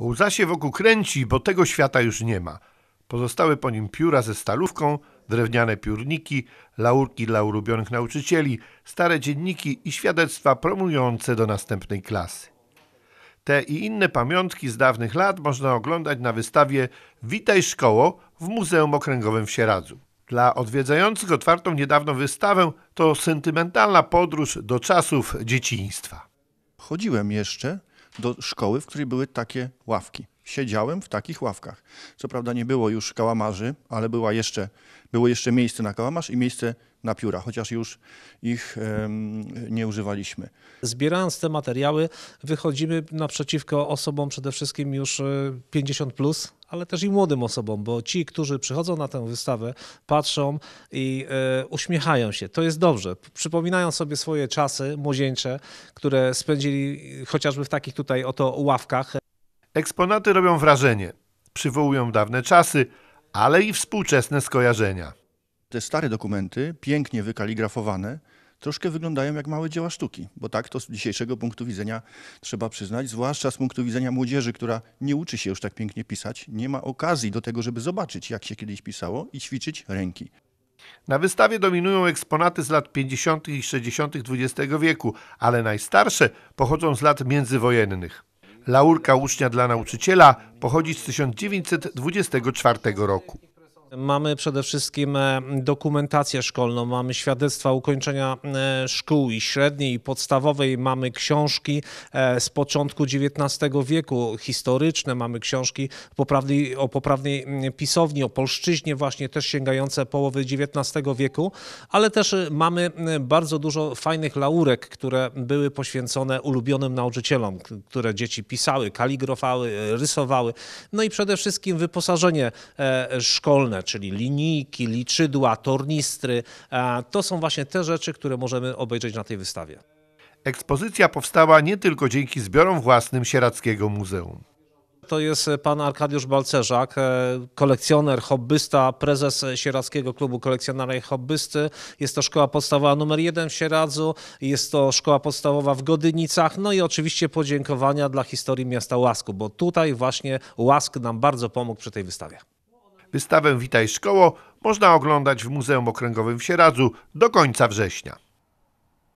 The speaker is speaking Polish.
Łza się wokół kręci, bo tego świata już nie ma. Pozostały po nim pióra ze stalówką, drewniane piórniki, laurki dla ulubionych nauczycieli, stare dzienniki i świadectwa promujące do następnej klasy. Te i inne pamiątki z dawnych lat można oglądać na wystawie Witaj Szkoło w Muzeum Okręgowym w Sieradzu. Dla odwiedzających otwartą niedawno wystawę to sentymentalna podróż do czasów dzieciństwa. Chodziłem jeszcze, do szkoły, w której były takie ławki. Siedziałem w takich ławkach. Co prawda nie było już kałamarzy, ale była jeszcze, było jeszcze miejsce na kałamarz i miejsce na pióra, chociaż już ich nie używaliśmy. Zbierając te materiały, wychodzimy naprzeciwko osobom przede wszystkim już 50+, e, plus, ale też i młodym osobom, bo ci, którzy przychodzą na tę wystawę, patrzą i e, uśmiechają się. To jest dobrze. Przypominają sobie swoje czasy młodzieńcze, które spędzili chociażby w takich tutaj oto ławkach. Eksponaty robią wrażenie, przywołują dawne czasy, ale i współczesne skojarzenia. Te stare dokumenty, pięknie wykaligrafowane, troszkę wyglądają jak małe dzieła sztuki, bo tak to z dzisiejszego punktu widzenia trzeba przyznać, zwłaszcza z punktu widzenia młodzieży, która nie uczy się już tak pięknie pisać, nie ma okazji do tego, żeby zobaczyć, jak się kiedyś pisało i ćwiczyć ręki. Na wystawie dominują eksponaty z lat 50. i 60. XX wieku, ale najstarsze pochodzą z lat międzywojennych. Laurka ucznia dla nauczyciela pochodzi z 1924 roku. Mamy przede wszystkim e, dokumentację szkolną, mamy świadectwa ukończenia e, szkół i średniej i podstawowej, mamy książki e, z początku XIX wieku, historyczne, mamy książki o poprawnej pisowni, o polszczyźnie właśnie też sięgające połowy XIX wieku, ale też mamy bardzo dużo fajnych laurek, które były poświęcone ulubionym nauczycielom, które dzieci pisały, kaligrofały, rysowały. No i przede wszystkim wyposażenie szkolne czyli linijki, liczydła, tornistry. To są właśnie te rzeczy, które możemy obejrzeć na tej wystawie. Ekspozycja powstała nie tylko dzięki zbiorom własnym Sierackiego Muzeum. To jest pan Arkadiusz Balcerzak, e, kolekcjoner, hobbysta, prezes Sieradzkiego Klubu Kolekcjonera i Hobbysty. Jest to szkoła podstawowa numer jeden w Sieradzu, jest to szkoła podstawowa w Godynicach, no i oczywiście podziękowania dla historii miasta Łasku, bo tutaj właśnie Łask nam bardzo pomógł przy tej wystawie. Wystawę Witaj Szkoło można oglądać w Muzeum Okręgowym w Sieradzu do końca września.